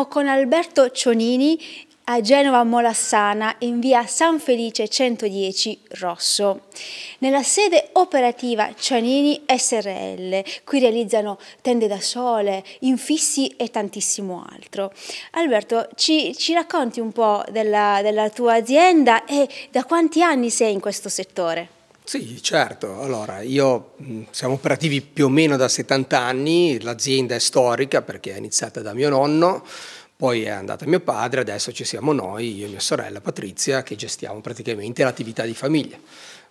Siamo con Alberto Cionini a Genova Molassana in via San Felice 110 Rosso. Nella sede operativa Cianini SRL, qui realizzano tende da sole, infissi e tantissimo altro. Alberto, ci, ci racconti un po' della, della tua azienda e da quanti anni sei in questo settore? Sì, certo. Allora, io mm, siamo operativi più o meno da 70 anni, l'azienda è storica perché è iniziata da mio nonno, poi è andata mio padre, adesso ci siamo noi, io e mia sorella Patrizia, che gestiamo praticamente l'attività di famiglia.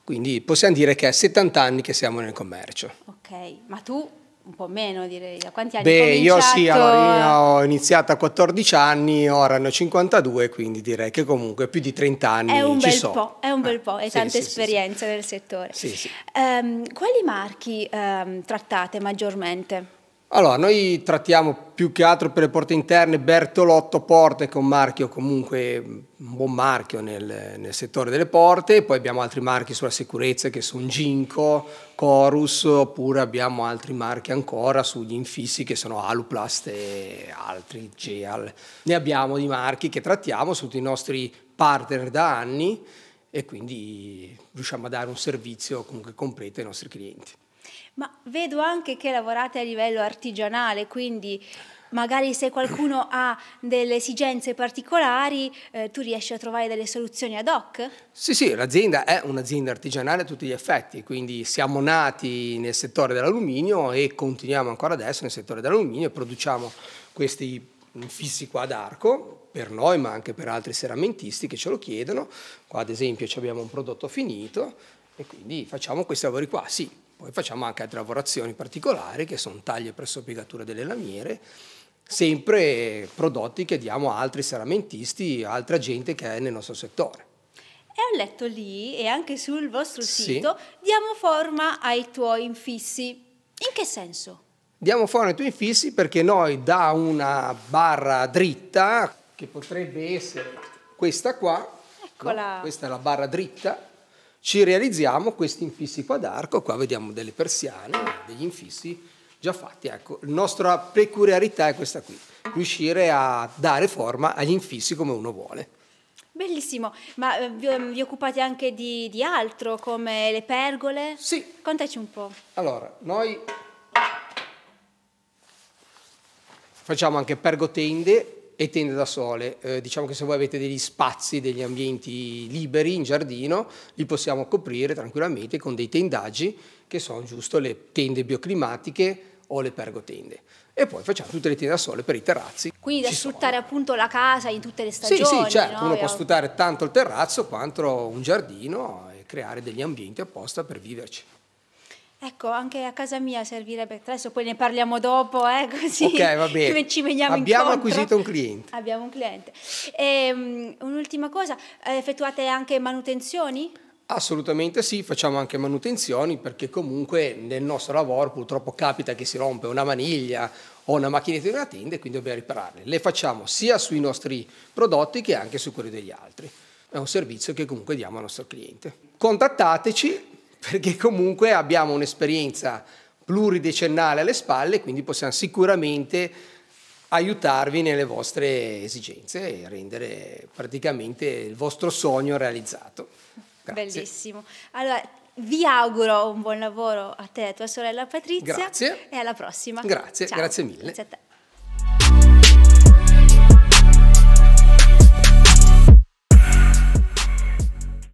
Quindi possiamo dire che è 70 anni che siamo nel commercio. Ok, ma tu un po' meno direi, da quanti anni Beh, io sì, allora io ho iniziato a 14 anni, ora ne ho 52, quindi direi che comunque più di 30 anni è un ci bel so. po', È un bel po', e eh, ah, sì, tante sì, esperienze sì, nel settore. Um, quali marchi um, trattate maggiormente? Allora, noi trattiamo più che altro per le porte interne Bertolotto Porte, che è un marchio comunque, un buon marchio nel, nel settore delle porte, poi abbiamo altri marchi sulla sicurezza che sono Ginco, Corus, oppure abbiamo altri marchi ancora sugli infissi che sono Aluplast e altri, Geal. Ne abbiamo di marchi che trattiamo, sono tutti i nostri partner da anni e quindi riusciamo a dare un servizio comunque completo ai nostri clienti. Ma vedo anche che lavorate a livello artigianale, quindi magari se qualcuno ha delle esigenze particolari, eh, tu riesci a trovare delle soluzioni ad hoc? Sì, sì, l'azienda è un'azienda artigianale a tutti gli effetti, quindi siamo nati nel settore dell'alluminio e continuiamo ancora adesso nel settore dell'alluminio e produciamo questi fissi qua ad arco per noi ma anche per altri seramentisti che ce lo chiedono qua ad esempio abbiamo un prodotto finito e quindi facciamo questi lavori qua sì poi facciamo anche altre lavorazioni particolari che sono taglie presso piegature delle lamiere, sempre prodotti che diamo a altri seramentisti, a altra gente che è nel nostro settore. E ho letto lì e anche sul vostro sì. sito, diamo forma ai tuoi infissi. In che senso? Diamo forma ai tuoi infissi perché noi da una barra dritta, che potrebbe essere questa qua, no? questa è la barra dritta, ci realizziamo questi infissi qua d'arco, qua vediamo delle persiane, degli infissi già fatti. Ecco, la nostra peculiarità è questa qui, riuscire a dare forma agli infissi come uno vuole. Bellissimo, ma eh, vi, ehm, vi occupate anche di, di, altro come le pergole? Sì. Contaci un po'. Allora, noi facciamo anche pergotende e tende da sole. Eh, diciamo che se voi avete degli spazi, degli ambienti liberi in giardino, li possiamo coprire tranquillamente con dei tendaggi che sono giusto le tende bioclimatiche o le pergotende. E poi facciamo tutte le tende da sole per i terrazzi. Quindi da sfruttare sono. appunto la casa in tutte le stagioni. Sì, sì, certo, no? uno può sfruttare tanto il terrazzo quanto un giardino e creare degli ambienti apposta per viverci. Ecco, anche a casa mia servirebbe, adesso poi ne parliamo dopo, eh, così okay, va bene. ci veniamo Abbiamo acquisito un cliente. Abbiamo un cliente. E, um, un'ultima cosa, eh, effettuate anche manutenzioni? Assolutamente sì, facciamo anche manutenzioni perché comunque nel nostro lavoro purtroppo capita che si rompe una maniglia o una macchinetta di una tenda e quindi dobbiamo ripararle. Le facciamo sia sui nostri prodotti che anche su quelli degli altri. È un servizio che comunque diamo al nostro cliente. Contattateci perché comunque abbiamo un'esperienza pluridecennale alle spalle, quindi possiamo sicuramente aiutarvi nelle vostre esigenze e rendere praticamente il vostro sogno realizzato. Grazie. Bellissimo. Allora, vi auguro un buon lavoro a te e a tua sorella Patrizia. Grazie. E alla prossima. Grazie, Ciao. grazie mille. Grazie a te.